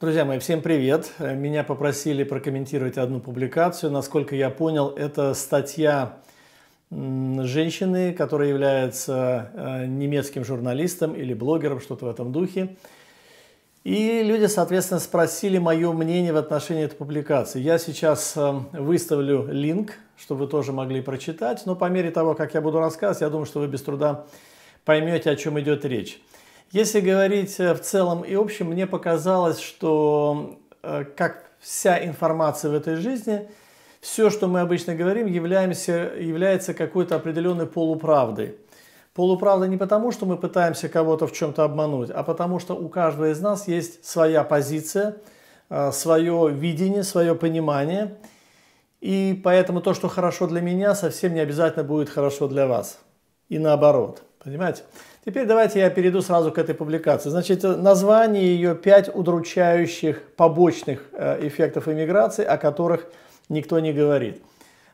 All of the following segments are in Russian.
Друзья мои, всем привет! Меня попросили прокомментировать одну публикацию. Насколько я понял, это статья женщины, которая является э, немецким журналистом или блогером, что-то в этом духе. И люди, соответственно, спросили мое мнение в отношении этой публикации. Я сейчас э, выставлю линк, чтобы вы тоже могли прочитать, но по мере того, как я буду рассказывать, я думаю, что вы без труда поймете, о чем идет речь. Если говорить э, в целом и общем, мне показалось, что э, как вся информация в этой жизни, все, что мы обычно говорим, являемся, является какой-то определенной полуправдой. Полуправда не потому, что мы пытаемся кого-то в чем-то обмануть, а потому что у каждого из нас есть своя позиция, э, свое видение, свое понимание. И поэтому то, что хорошо для меня, совсем не обязательно будет хорошо для вас. И наоборот. Понимаете? Теперь давайте я перейду сразу к этой публикации. Значит, название ее «Пять удручающих побочных э, эффектов иммиграции, о которых никто не говорит».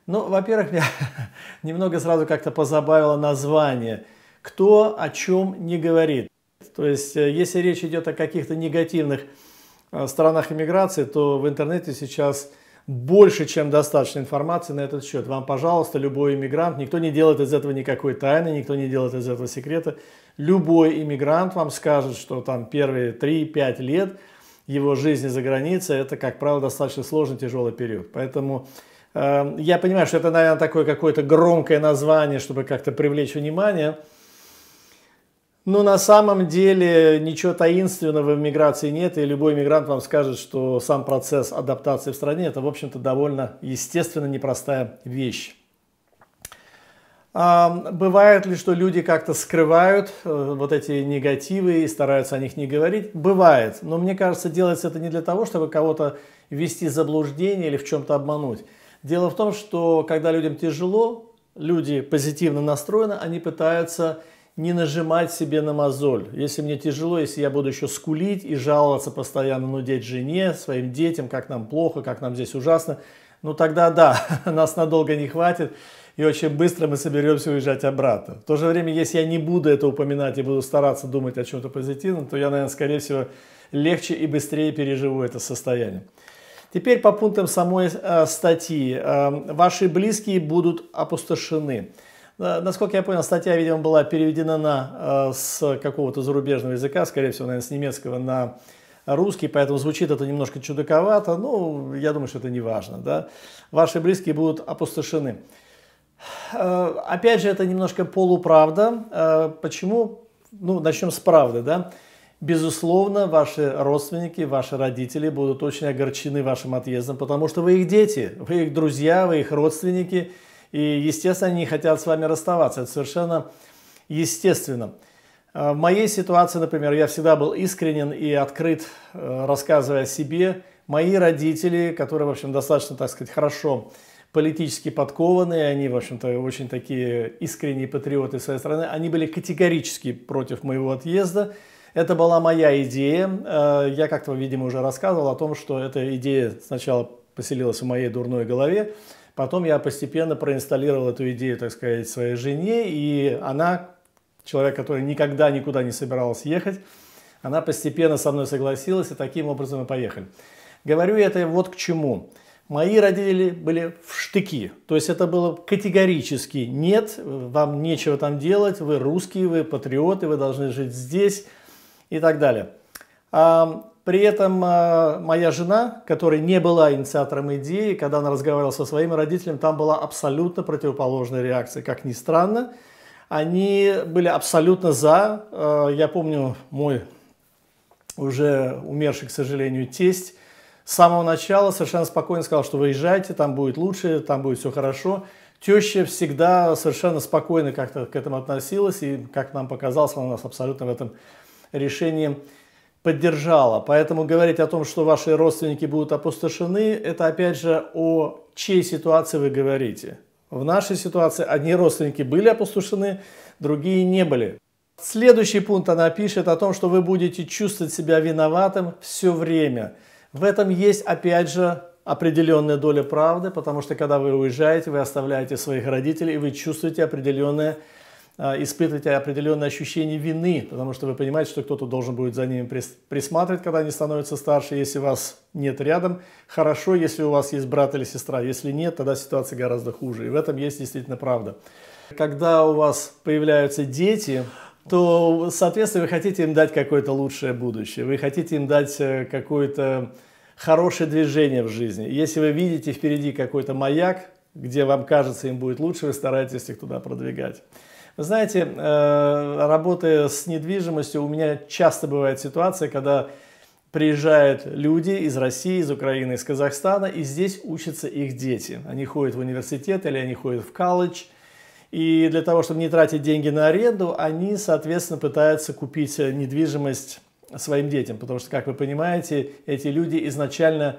Ну, во-первых, меня немного сразу как-то позабавило название – кто о чем не говорит. То есть, э, если речь идет о каких-то негативных э, сторонах иммиграции, то в интернете сейчас больше, чем достаточно информации на этот счет. Вам, пожалуйста, любой иммигрант, никто не делает из этого никакой тайны, никто не делает из этого секрета. Любой иммигрант вам скажет, что там первые 3-5 лет его жизни за границей, это, как правило, достаточно сложный, тяжелый период. Поэтому э, я понимаю, что это, наверное, такое какое-то громкое название, чтобы как-то привлечь внимание – ну на самом деле ничего таинственного в миграции нет, и любой мигрант вам скажет, что сам процесс адаптации в стране это, в общем-то, довольно естественно непростая вещь. А, бывает ли, что люди как-то скрывают э, вот эти негативы и стараются о них не говорить? Бывает, но мне кажется, делается это не для того, чтобы кого-то ввести в заблуждение или в чем-то обмануть. Дело в том, что когда людям тяжело, люди позитивно настроены, они пытаются не нажимать себе на мозоль. Если мне тяжело, если я буду еще скулить и жаловаться постоянно, нудеть жене, своим детям, как нам плохо, как нам здесь ужасно, ну тогда да, нас надолго не хватит, и очень быстро мы соберемся уезжать обратно. В то же время, если я не буду это упоминать и буду стараться думать о чем-то позитивном, то я, наверное, скорее всего, легче и быстрее переживу это состояние. Теперь по пунктам самой э, статьи. Эм, ваши близкие будут опустошены. Насколько я понял, статья, видимо, была переведена на, э, с какого-то зарубежного языка, скорее всего, наверное, с немецкого на русский, поэтому звучит это немножко чудаковато, но я думаю, что это не важно. Да? Ваши близкие будут опустошены. Э, опять же, это немножко полуправда. Э, почему? Ну, начнем с правды, да? Безусловно, ваши родственники, ваши родители будут очень огорчены вашим отъездом, потому что вы их дети, вы их друзья, вы их родственники – и, естественно, они хотят с вами расставаться. Это совершенно естественно. А, в моей ситуации, например, я всегда был искренен и открыт, э, рассказывая о себе. Мои родители, которые, в общем, достаточно, так сказать, хорошо политически подкованные, они, в общем-то, очень такие искренние патриоты своей страны, они были категорически против моего отъезда. Это была моя идея. Э, я как-то, видимо, уже рассказывал о том, что эта идея сначала поселилась в моей дурной голове, Потом я постепенно проинсталлировал эту идею, так сказать, своей жене, и она, человек, который никогда никуда не собиралась ехать, она постепенно со мной согласилась, и таким образом мы поехали. Говорю я это вот к чему. Мои родители были в штыки, то есть это было категорически нет, вам нечего там делать, вы русские, вы патриоты, вы должны жить здесь и так далее. При этом а, моя жена, которая не была инициатором идеи, когда она разговаривала со своими родителями, там была абсолютно противоположная реакция. Как ни странно, они были абсолютно за. А, я помню, мой уже умерший, к сожалению, тесть с самого начала совершенно спокойно сказал, что выезжайте, там будет лучше, там будет все хорошо. Теща всегда совершенно спокойно как-то к этому относилась, и, как нам показалось, она нас абсолютно в этом решении поддержала. Поэтому говорить о том, что ваши родственники будут опустошены, это опять же о чьей ситуации вы говорите. В нашей ситуации одни родственники были опустошены, другие не были. Следующий пункт она пишет о том, что вы будете чувствовать себя виноватым все время. В этом есть опять же определенная доля правды, потому что когда вы уезжаете, вы оставляете своих родителей, и вы чувствуете определенное а, испытываете определенное ощущение вины, потому что вы понимаете, что кто-то должен будет за ними присматривать, когда они становятся старше, если вас нет рядом. Хорошо, если у вас есть брат или сестра, если нет, тогда ситуация гораздо хуже. И в этом есть действительно правда. Когда у вас появляются дети, то, соответственно, вы хотите им дать какое-то лучшее будущее, вы хотите им дать э, какое-то хорошее движение в жизни. Если вы видите впереди какой-то маяк, где вам кажется им будет лучше, вы стараетесь их туда продвигать. Знаете, э, работая с недвижимостью, у меня часто бывает ситуация, когда приезжают люди из России, из Украины, из Казахстана, и здесь учатся их дети. Они ходят в университет или они ходят в колледж. И для того, чтобы не тратить деньги на аренду, они, соответственно, пытаются купить недвижимость своим детям. Потому что, как вы понимаете, эти люди изначально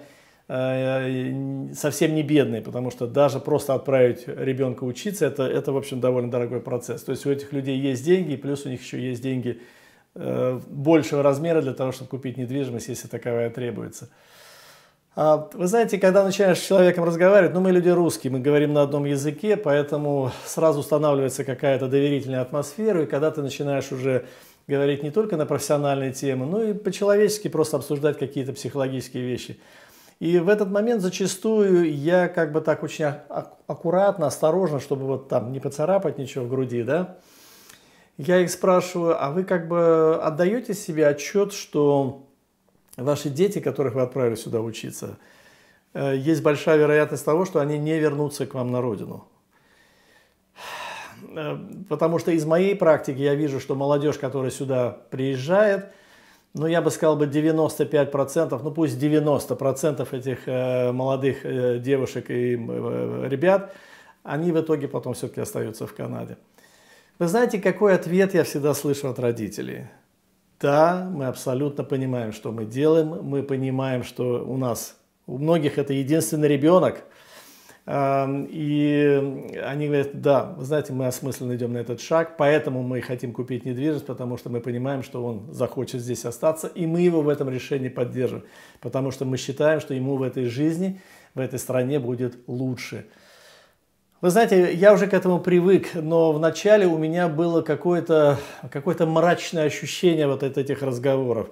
Э, совсем не бедные, потому что даже просто отправить ребенка учиться, это, это, в общем, довольно дорогой процесс. То есть у этих людей есть деньги, плюс у них еще есть деньги э, большего размера для того, чтобы купить недвижимость, если таковая требуется. А вы знаете, когда начинаешь с человеком разговаривать, ну мы люди русские, мы говорим на одном языке, поэтому сразу устанавливается какая-то доверительная атмосфера, и когда ты начинаешь уже говорить не только на профессиональные темы, но и по-человечески просто обсуждать какие-то психологические вещи – и в этот момент зачастую я как бы так очень аккуратно, осторожно, чтобы вот там не поцарапать ничего в груди, да, я их спрашиваю, а вы как бы отдаете себе отчет, что ваши дети, которых вы отправили сюда учиться, э, есть большая вероятность того, что они не вернутся к вам на родину. Э, потому что из моей практики я вижу, что молодежь, которая сюда приезжает – ну, я бы сказал бы 95%, ну пусть 90% этих э, молодых э, девушек и э, ребят, они в итоге потом все-таки остаются в Канаде. Вы знаете, какой ответ я всегда слышу от родителей? Да, мы абсолютно понимаем, что мы делаем, мы понимаем, что у нас, у многих это единственный ребенок, и они говорят, да, вы знаете, мы осмысленно идем на этот шаг, поэтому мы хотим купить недвижимость, потому что мы понимаем, что он захочет здесь остаться, и мы его в этом решении поддержим, потому что мы считаем, что ему в этой жизни, в этой стране будет лучше. Вы знаете, я уже к этому привык, но вначале у меня было какое-то какое, -то, какое -то мрачное ощущение вот от этих разговоров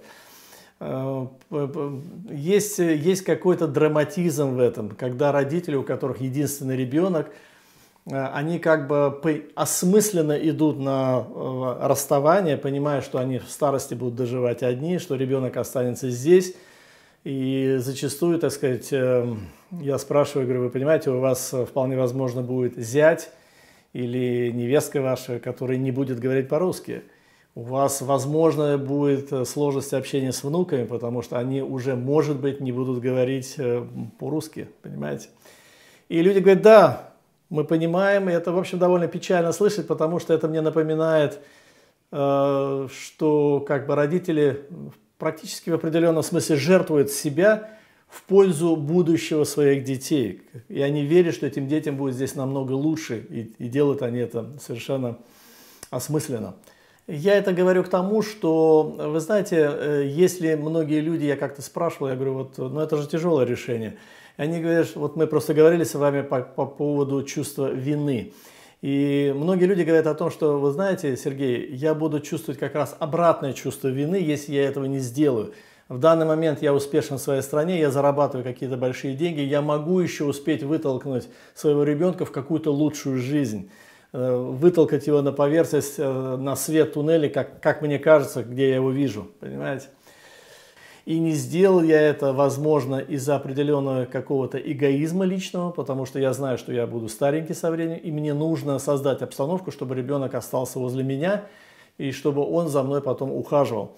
есть, есть какой-то драматизм в этом, когда родители, у которых единственный ребенок, они как бы осмысленно идут на э, расставание, понимая, что они в старости будут доживать одни, что ребенок останется здесь. И зачастую, так сказать, эм, я спрашиваю, говорю, вы понимаете, у вас вполне возможно будет зять или невестка ваша, которая не будет говорить по-русски у вас, возможно, будет э, сложность общения с внуками, потому что они уже, может быть, не будут говорить э, по-русски, понимаете? И люди говорят, да, мы понимаем, и это, в общем, довольно печально слышать, потому что это мне напоминает, э, что как бы родители практически в определенном смысле жертвуют себя в пользу будущего своих детей. И они верят, что этим детям будет здесь намного лучше, и, и делают они это совершенно осмысленно. Я это говорю к тому, что, вы знаете, э, если многие люди, я как-то спрашивал, я говорю, вот, ну это же тяжелое решение. И они говорят, вот мы просто говорили с вами по, по поводу чувства вины. И многие люди говорят о том, что, вы знаете, Сергей, я буду чувствовать как раз обратное чувство вины, если я этого не сделаю. В данный момент я успешен в своей стране, я зарабатываю какие-то большие деньги, я могу еще успеть вытолкнуть своего ребенка в какую-то лучшую жизнь. Э, вытолкать его на поверхность, э, на свет туннеля, как, как мне кажется, где я его вижу, понимаете? И не сделал я это, возможно, из-за определенного какого-то эгоизма личного, потому что я знаю, что я буду старенький со временем, и мне нужно создать обстановку, чтобы ребенок остался возле меня, и чтобы он за мной потом ухаживал.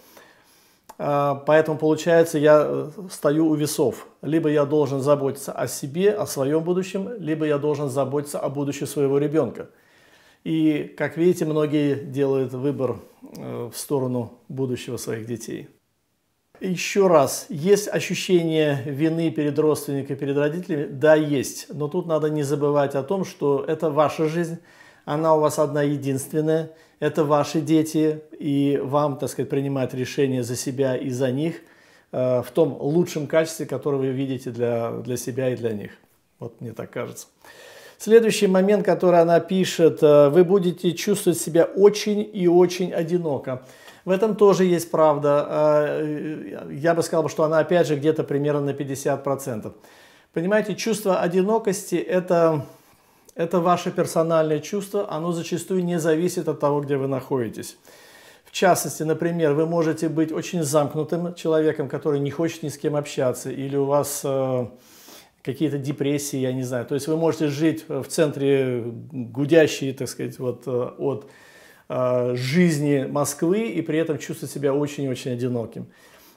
А, поэтому, получается, я э, стою у весов. Либо я должен заботиться о себе, о своем будущем, либо я должен заботиться о будущем своего ребенка – и, как видите, многие делают выбор э, в сторону будущего своих детей. Еще раз, есть ощущение вины перед родственниками, перед родителями? Да, есть. Но тут надо не забывать о том, что это ваша жизнь, она у вас одна единственная, это ваши дети, и вам, так сказать, принимать решения за себя и за них э, в том лучшем качестве, которое вы видите для, для себя и для них. Вот мне так кажется. Следующий момент, который она пишет, э, вы будете чувствовать себя очень и очень одиноко. В этом тоже есть правда. Э, э, я бы сказал, что она опять же где-то примерно на 50%. Понимаете, чувство одинокости это, это ваше персональное чувство, оно зачастую не зависит от того, где вы находитесь. В частности, например, вы можете быть очень замкнутым человеком, который не хочет ни с кем общаться, или у вас какие-то депрессии, я не знаю. То есть вы можете жить в центре гудящей, так сказать, вот э, от э, жизни Москвы и при этом чувствовать себя очень-очень одиноким.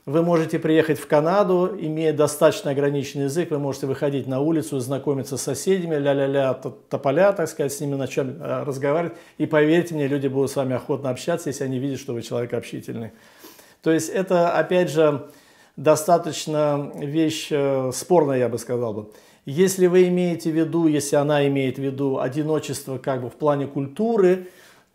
Вы можете приехать в Канаду, имея достаточно ограниченный язык, вы можете выходить на улицу, знакомиться с соседями, ля-ля-ля, тополя, так сказать, с ними на чем э, разговаривать. И поверьте мне, люди будут с вами охотно общаться, если они видят, что вы человек общительный. То есть это, опять же, достаточно вещь э, спорная, я бы сказал бы. Если вы имеете в виду, если она имеет в виду одиночество как бы в плане культуры,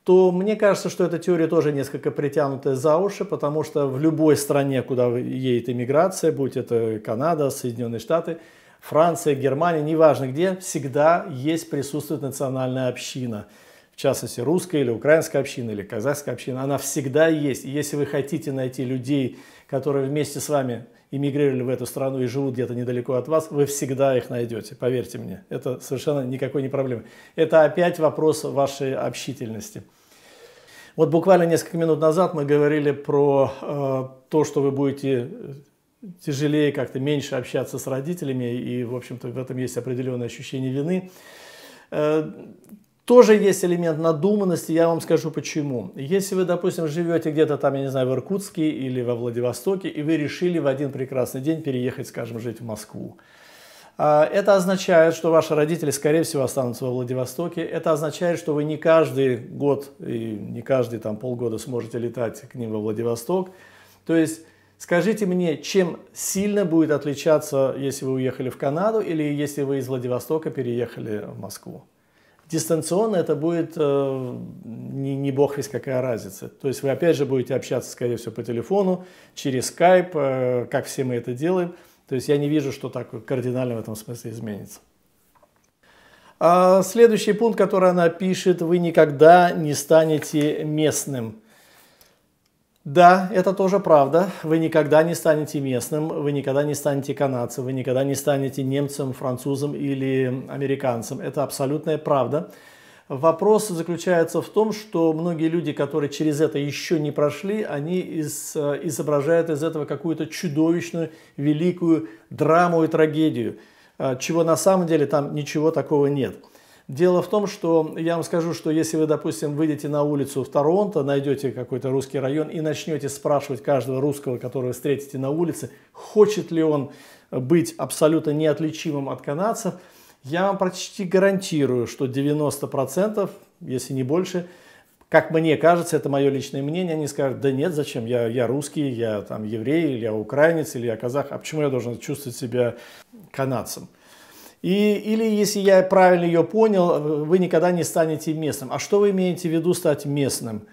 то мне кажется, что эта теория тоже несколько притянутая за уши, потому что в любой стране, куда едет иммиграция, будь это Канада, Соединенные Штаты, Франция, Германия, неважно где, всегда есть присутствует национальная община – в частности, русская или украинская община, или казахская община, она всегда есть. И если вы хотите найти людей, которые вместе с вами эмигрировали в эту страну и живут где-то недалеко от вас, вы всегда их найдете, поверьте мне. Это совершенно никакой не проблема. Это опять вопрос вашей общительности. Вот буквально несколько минут назад мы говорили про э, то, что вы будете э, тяжелее как-то меньше общаться с родителями, и, в общем-то, в этом есть определенное ощущение вины э, тоже есть элемент надуманности, я вам скажу почему. Если вы, допустим, живете где-то там, я не знаю, в Иркутске или во Владивостоке, и вы решили в один прекрасный день переехать, скажем, жить в Москву, а, это означает, что ваши родители, скорее всего, останутся во Владивостоке. Это означает, что вы не каждый год и не каждый там, полгода сможете летать к ним во Владивосток. То есть скажите мне, чем сильно будет отличаться, если вы уехали в Канаду или если вы из Владивостока переехали в Москву? Дистанционно это будет э, не, не бог весь какая разница. То есть вы опять же будете общаться, скорее всего, по телефону, через скайп, э, как все мы это делаем. То есть я не вижу, что так кардинально в этом смысле изменится. А следующий пункт, который она пишет, вы никогда не станете местным. Да, это тоже правда. Вы никогда не станете местным, вы никогда не станете канадцем, вы никогда не станете немцем, французом или американцем. Это абсолютная правда. Вопрос заключается в том, что многие люди, которые через это еще не прошли, они из, э, изображают из этого какую-то чудовищную, великую драму и трагедию, э, чего на самом деле там ничего такого нет. Дело в том, что я вам скажу, что если вы, допустим, выйдете на улицу в Торонто, найдете какой-то русский район и начнете спрашивать каждого русского, которого встретите на улице, хочет ли он быть абсолютно неотличимым от канадцев, я вам почти гарантирую, что 90%, если не больше, как мне кажется, это мое личное мнение, они скажут, да нет, зачем, я, я русский, я там еврей, или я украинец, или я казах, а почему я должен чувствовать себя канадцем? И, или, если я правильно ее понял, э, вы никогда не станете местным. А что вы имеете в виду стать местным?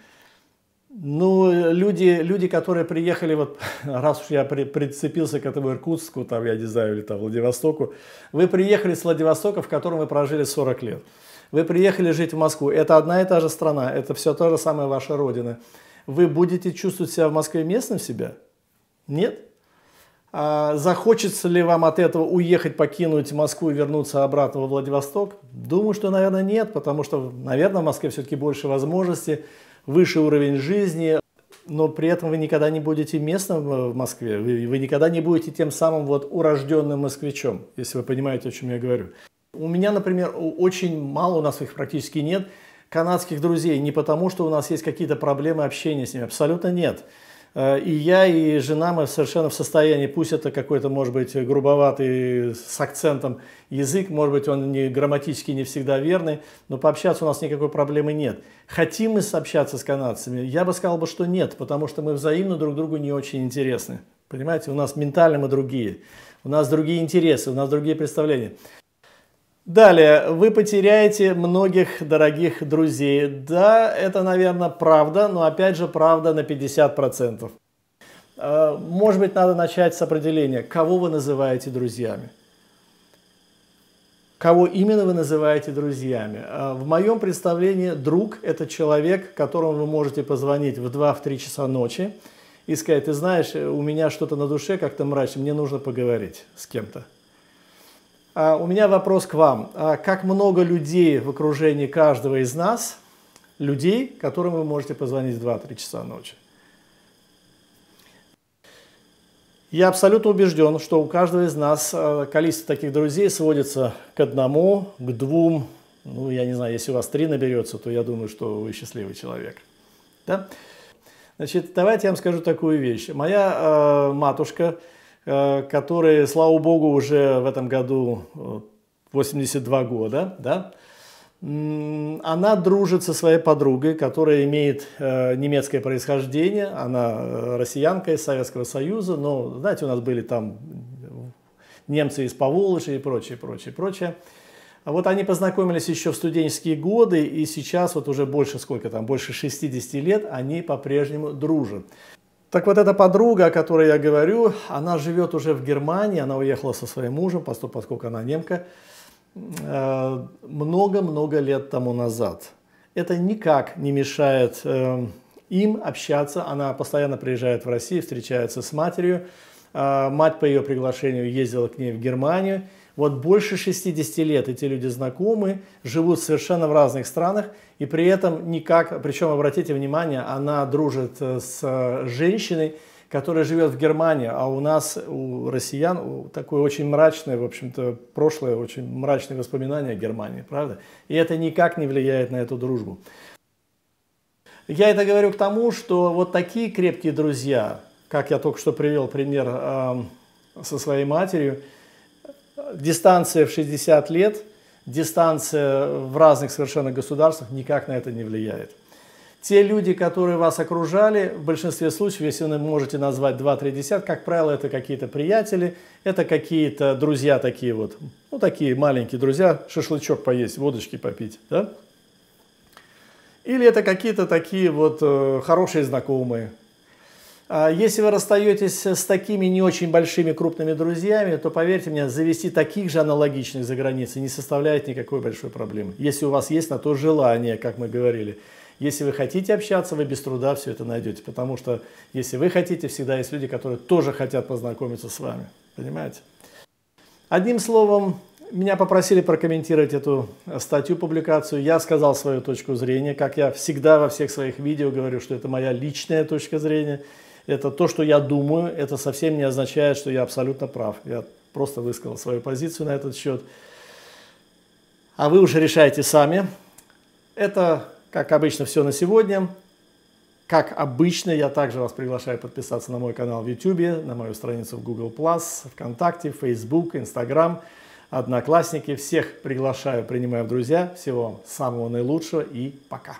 Ну, люди, люди, которые приехали, вот раз уж я при, прицепился к этому Иркутску, там, я не знаю, или там Владивостоку, вы приехали с Владивостока, в котором вы прожили 40 лет. Вы приехали жить в Москву. Это одна и та же страна, это все то же самое ваша родина. Вы будете чувствовать себя в Москве местным себя? Нет? А захочется ли вам от этого уехать, покинуть Москву и вернуться обратно во Владивосток? Думаю, что, наверное, нет, потому что, наверное, в Москве все-таки больше возможностей, выше уровень жизни, но при этом вы никогда не будете местным э, в Москве, вы, вы никогда не будете тем самым вот урожденным москвичом, если вы понимаете, о чем я говорю. У меня, например, очень мало, у нас их практически нет, канадских друзей, не потому что у нас есть какие-то проблемы общения с ними, абсолютно нет. Э, и я, и жена, мы совершенно в состоянии, пусть это какой-то, может быть, грубоватый с акцентом язык, может быть, он не, грамматически не всегда верный, но пообщаться у нас никакой проблемы нет. Хотим мы сообщаться с канадцами? Я бы сказал, бы, что нет, потому что мы взаимно друг другу не очень интересны. Понимаете, у нас ментально мы другие, у нас другие интересы, у нас другие представления. Далее, вы потеряете многих дорогих друзей. Да, это, наверное, правда, но опять же, правда на 50%. А, может быть, надо начать с определения, кого вы называете друзьями. Кого именно вы называете друзьями? А, в моем представлении друг – это человек, которому вы можете позвонить в 2-3 часа ночи и сказать, ты знаешь, у меня что-то на душе как-то мрачно, мне нужно поговорить с кем-то. А, у меня вопрос к вам. А, как много людей в окружении каждого из нас, людей, которым вы можете позвонить в 2-3 часа ночи? Я абсолютно убежден, что у каждого из нас а, количество таких друзей сводится к одному, к двум. Ну, я не знаю, если у вас три наберется, то я думаю, что вы счастливый человек. Да? Значит, давайте я вам скажу такую вещь. Моя э, матушка Э, которые, слава богу, уже в этом году 82 э, года, да, она дружит со своей подругой, которая имеет э, немецкое происхождение, она россиянка из Советского Союза, но, знаете, у нас были там немцы из Поволжья и прочее, прочее, прочее. А вот они познакомились еще в студенческие годы, и сейчас вот уже больше сколько там, больше 60 лет они по-прежнему дружат. Так вот эта подруга, о которой я говорю, она живет уже в Германии, она уехала со своим мужем, поскольку она немка, э, много-много лет тому назад. Это никак не мешает э, им общаться, она постоянно приезжает в Россию, встречается с матерью, э, мать по ее приглашению ездила к ней в Германию, вот больше 60 лет эти люди знакомы, живут совершенно в разных странах, и при этом никак, причем обратите внимание, она дружит э, с э, женщиной, которая живет в Германии, а у нас, у россиян, такое очень мрачное, в общем-то, прошлое, очень мрачные воспоминания о Германии, правда? И это никак не влияет на эту дружбу. Я это говорю к тому, что вот такие крепкие друзья, как я только что привел пример э, со своей матерью, дистанция в 60 лет, дистанция в разных совершенно государствах никак на это не влияет. Те люди, которые вас окружали, в большинстве случаев, если вы можете назвать 2-3 десятка, как правило, это какие-то приятели, это какие-то друзья такие вот, ну такие маленькие друзья, шашлычок поесть, водочки попить, да? Или это какие-то такие вот э, хорошие знакомые, а, если вы расстаетесь с такими не очень большими крупными друзьями, то, поверьте мне, завести таких же аналогичных за границей не составляет никакой большой проблемы. Если у вас есть на то желание, как мы говорили. Если вы хотите общаться, вы без труда все это найдете. Потому что, если вы хотите, всегда есть люди, которые тоже хотят познакомиться с вами. Понимаете? Одним словом, меня попросили прокомментировать эту э, статью, публикацию. Я сказал свою точку зрения, как я всегда во всех своих видео говорю, что это моя личная точка зрения это то, что я думаю, это совсем не означает, что я абсолютно прав. Я просто высказал свою позицию на этот счет. А вы уже решаете сами. Это, как обычно, все на сегодня. Как обычно, я также вас приглашаю подписаться на мой канал в YouTube, на мою страницу в Google+, ВКонтакте, Facebook, Instagram, Одноклассники. Всех приглашаю, принимаю в друзья. Всего вам самого наилучшего и пока.